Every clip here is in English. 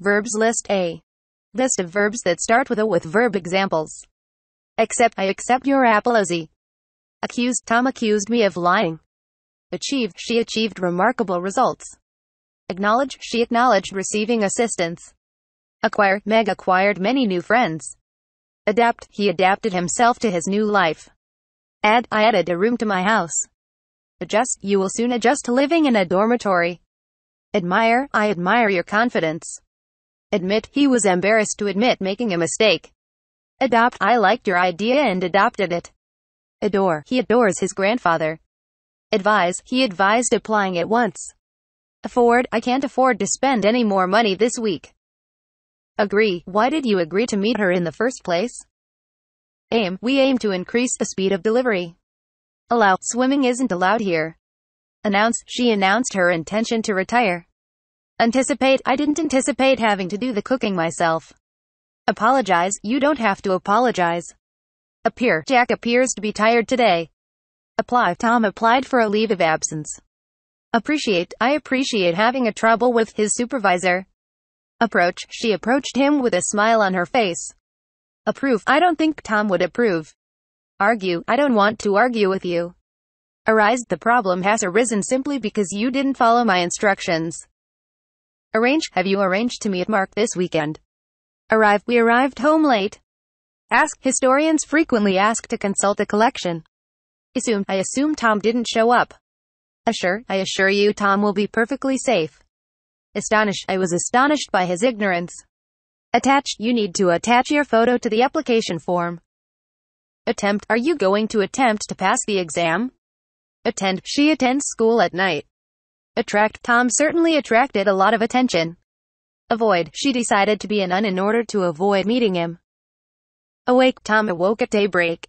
Verbs list A. List of verbs that start with a with verb examples. Accept I accept your apology. Accused Tom accused me of lying. Achieved she achieved remarkable results. Acknowledge she acknowledged receiving assistance. Acquire Meg acquired many new friends. Adapt he adapted himself to his new life. Add I added a room to my house. Adjust you will soon adjust to living in a dormitory. Admire I admire your confidence. Admit, he was embarrassed to admit making a mistake. Adopt, I liked your idea and adopted it. Adore, he adores his grandfather. Advise, he advised applying at once. Afford, I can't afford to spend any more money this week. Agree, why did you agree to meet her in the first place? Aim, we aim to increase the speed of delivery. Allow, swimming isn't allowed here. Announce, she announced her intention to retire. Anticipate, I didn't anticipate having to do the cooking myself. Apologize, you don't have to apologize. Appear, Jack appears to be tired today. Apply, Tom applied for a leave of absence. Appreciate, I appreciate having a trouble with his supervisor. Approach, she approached him with a smile on her face. Approve, I don't think Tom would approve. Argue, I don't want to argue with you. Arise, the problem has arisen simply because you didn't follow my instructions. Arrange, have you arranged to meet Mark this weekend? Arrive, we arrived home late. Ask, historians frequently ask to consult a collection. Assume, I assume Tom didn't show up. Assure, I assure you Tom will be perfectly safe. Astonish, I was astonished by his ignorance. Attach, you need to attach your photo to the application form. Attempt, are you going to attempt to pass the exam? Attend, she attends school at night. Attract Tom certainly attracted a lot of attention. Avoid, she decided to be a nun in order to avoid meeting him. Awake, Tom awoke at daybreak.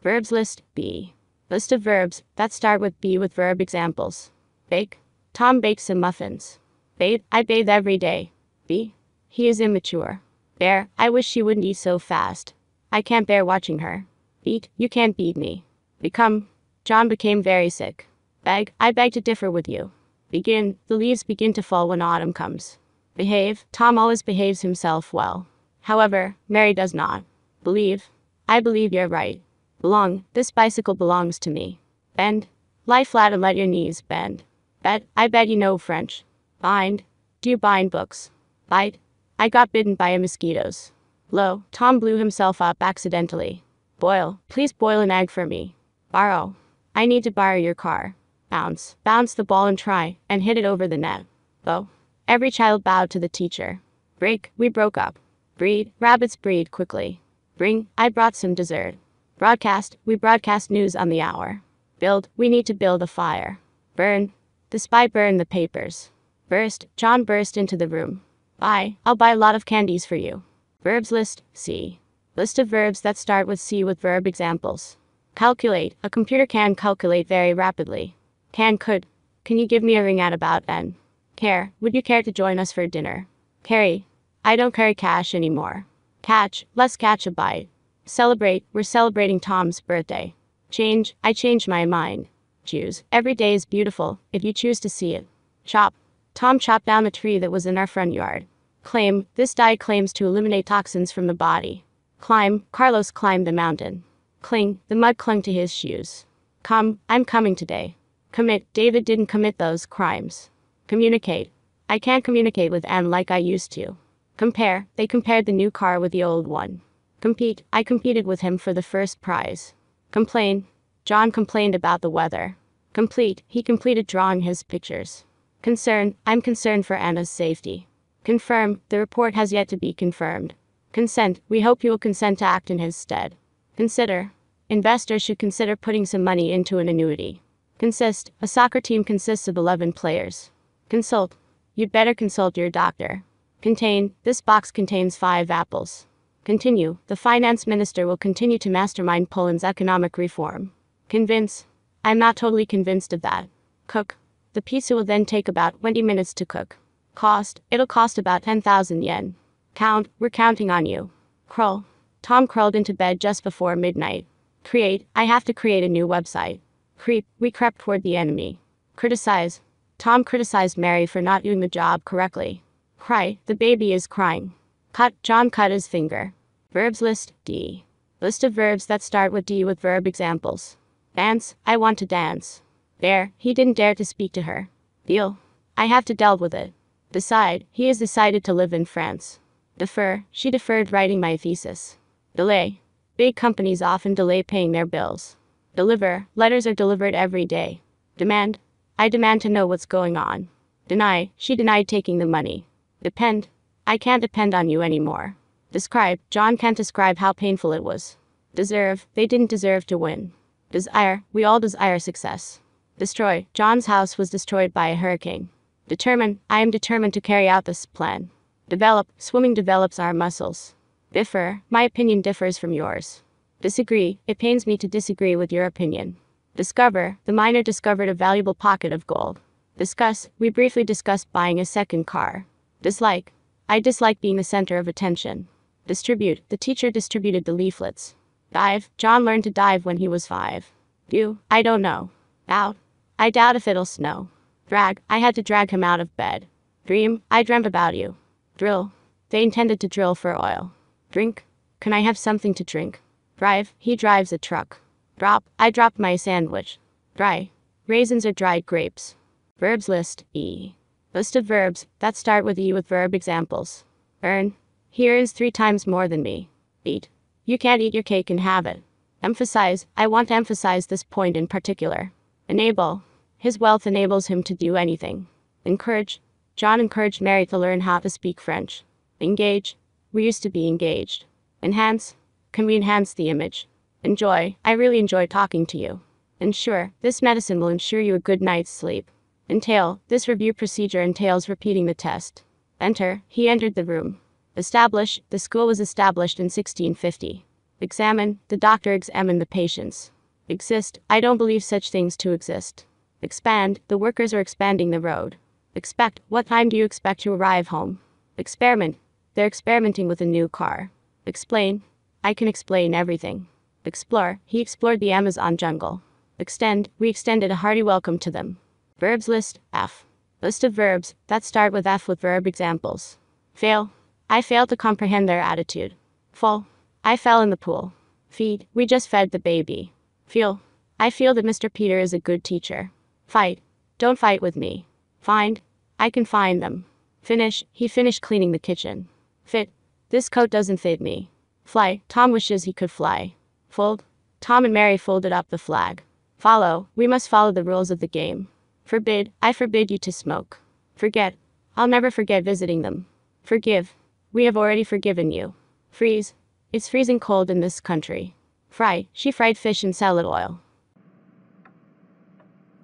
Verbs list B. List of verbs that start with B with verb examples. Bake. Tom bakes some muffins. Bathe. I bathe every day. B. He is immature. Bear. I wish she wouldn't eat so fast. I can't bear watching her. Beat. You can't beat me. Become. John became very sick. Beg. I beg to differ with you begin, the leaves begin to fall when autumn comes. Behave, Tom always behaves himself well. However, Mary does not. Believe, I believe you're right. Belong, this bicycle belongs to me. Bend, lie flat and let your knees bend. Bet, I bet you know French. Bind, do you bind books? Bite, I got bitten by a mosquitoes. Blow, Tom blew himself up accidentally. Boil, please boil an egg for me. Borrow, I need to borrow your car bounce, bounce the ball and try, and hit it over the net. Though. Every child bowed to the teacher. Break, we broke up. Breed, rabbits breed quickly. Bring, I brought some dessert. Broadcast, we broadcast news on the hour. Build, we need to build a fire. Burn, the spy burned the papers. Burst, John burst into the room. Buy, I'll buy a lot of candies for you. Verbs list, C. List of verbs that start with C with verb examples. Calculate, a computer can calculate very rapidly. Can could. Can you give me a ring at about then? Care, would you care to join us for dinner? Carry I don't carry cash anymore. Catch, let's catch a bite. Celebrate, we're celebrating Tom's birthday. Change, I change my mind. Choose, every day is beautiful, if you choose to see it. Chop, Tom chopped down a tree that was in our front yard. Claim, this diet claims to eliminate toxins from the body. Climb, Carlos climbed the mountain. Cling, the mud clung to his shoes. Come, I'm coming today. Commit. David didn't commit those crimes. Communicate. I can't communicate with Anne like I used to. Compare. They compared the new car with the old one. Compete. I competed with him for the first prize. Complain. John complained about the weather. Complete. He completed drawing his pictures. Concern. I'm concerned for Anna's safety. Confirm. The report has yet to be confirmed. Consent. We hope you will consent to act in his stead. Consider. Investors should consider putting some money into an annuity. Consist. A soccer team consists of 11 players. Consult. You'd better consult your doctor. Contain. This box contains five apples. Continue. The finance minister will continue to mastermind Poland's economic reform. Convince. I'm not totally convinced of that. Cook. The pizza will then take about 20 minutes to cook. Cost. It'll cost about 10,000 yen. Count. We're counting on you. Crawl. Tom crawled into bed just before midnight. Create. I have to create a new website. Creep, we crept toward the enemy. Criticize. Tom criticized Mary for not doing the job correctly. Cry, the baby is crying. Cut, John cut his finger. Verbs list, D. List of verbs that start with D with verb examples. Dance, I want to dance. There, he didn't dare to speak to her. Deal. I have to delve with it. Decide, he has decided to live in France. Defer, she deferred writing my thesis. Delay. Big companies often delay paying their bills. Deliver. Letters are delivered every day. Demand. I demand to know what's going on. Deny. She denied taking the money. Depend. I can't depend on you anymore. Describe. John can't describe how painful it was. Deserve. They didn't deserve to win. Desire. We all desire success. Destroy. John's house was destroyed by a hurricane. Determine. I am determined to carry out this plan. Develop. Swimming develops our muscles. Differ. My opinion differs from yours. Disagree. It pains me to disagree with your opinion. Discover. The miner discovered a valuable pocket of gold. Discuss. We briefly discussed buying a second car. Dislike. I dislike being the center of attention. Distribute. The teacher distributed the leaflets. Dive. John learned to dive when he was five. Do. I don't know. Out. I doubt if it'll snow. Drag. I had to drag him out of bed. Dream. I dreamt about you. Drill. They intended to drill for oil. Drink. Can I have something to drink? Drive, he drives a truck. Drop, I dropped my sandwich. Dry, raisins are dried grapes. Verbs list, E. List of verbs that start with E with verb examples. Earn, here is three times more than me. Eat, you can't eat your cake and have it. Emphasize, I want to emphasize this point in particular. Enable, his wealth enables him to do anything. Encourage, John encouraged Mary to learn how to speak French. Engage, we used to be engaged. Enhance, can we enhance the image. Enjoy. I really enjoy talking to you. And sure, this medicine will ensure you a good night's sleep. Entail. This review procedure entails repeating the test. Enter. He entered the room. Establish. The school was established in 1650. Examine. The doctor examined the patients. Exist. I don't believe such things to exist. Expand. The workers are expanding the road. Expect. What time do you expect to arrive home? Experiment. They're experimenting with a new car. Explain. I can explain everything. Explore, he explored the Amazon jungle. Extend, we extended a hearty welcome to them. Verbs list, F. List of verbs that start with F with verb examples. Fail, I failed to comprehend their attitude. Fall, I fell in the pool. Feed, we just fed the baby. Feel, I feel that Mr. Peter is a good teacher. Fight, don't fight with me. Find, I can find them. Finish, he finished cleaning the kitchen. Fit, this coat doesn't fit me. Fly. Tom wishes he could fly. Fold. Tom and Mary folded up the flag. Follow. We must follow the rules of the game. Forbid. I forbid you to smoke. Forget. I'll never forget visiting them. Forgive. We have already forgiven you. Freeze. It's freezing cold in this country. Fry. She fried fish in salad oil.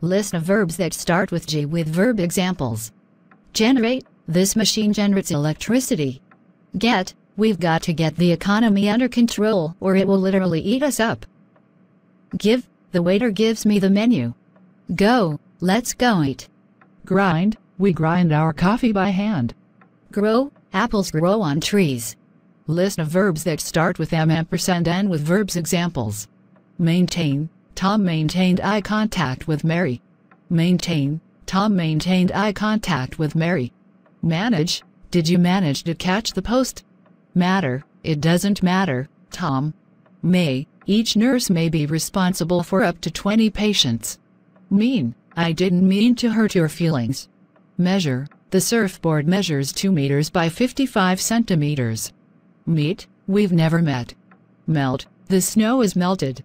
List of verbs that start with G with verb examples. Generate. This machine generates electricity. Get. We've got to get the economy under control or it will literally eat us up. Give, the waiter gives me the menu. Go, let's go eat. Grind, we grind our coffee by hand. Grow, apples grow on trees. List of verbs that start with M ampersand and with verbs examples. Maintain, Tom maintained eye contact with Mary. Maintain, Tom maintained eye contact with Mary. Manage, did you manage to catch the post? matter, it doesn't matter, Tom. May, each nurse may be responsible for up to 20 patients. Mean, I didn't mean to hurt your feelings. Measure, the surfboard measures 2 meters by 55 centimeters. Meet, we've never met. Melt, the snow is melted.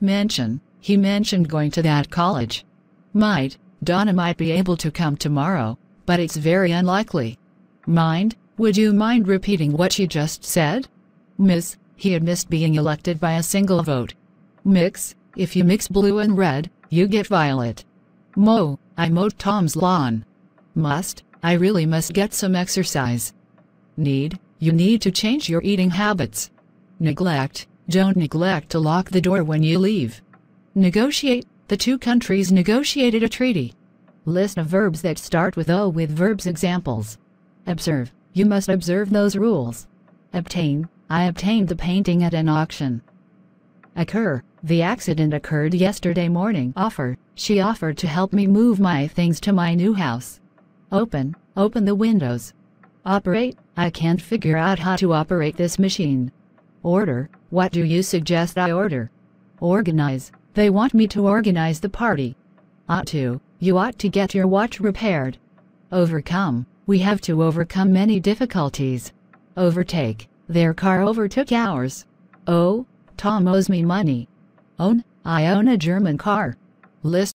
Mention, he mentioned going to that college. Might, Donna might be able to come tomorrow, but it's very unlikely. Mind, would you mind repeating what you just said? Miss, he had missed being elected by a single vote. Mix, if you mix blue and red, you get violet. Mow, I mowed Tom's lawn. Must, I really must get some exercise. Need, you need to change your eating habits. Neglect, don't neglect to lock the door when you leave. Negotiate, the two countries negotiated a treaty. List of verbs that start with O with verbs examples. Observe. You must observe those rules. Obtain, I obtained the painting at an auction. Occur, the accident occurred yesterday morning. Offer, she offered to help me move my things to my new house. Open, open the windows. Operate, I can't figure out how to operate this machine. Order, what do you suggest I order? Organize, they want me to organize the party. Ought to, you ought to get your watch repaired. Overcome, we have to overcome many difficulties. Overtake, their car overtook ours. Oh, Tom owes me money. Own, I own a German car. List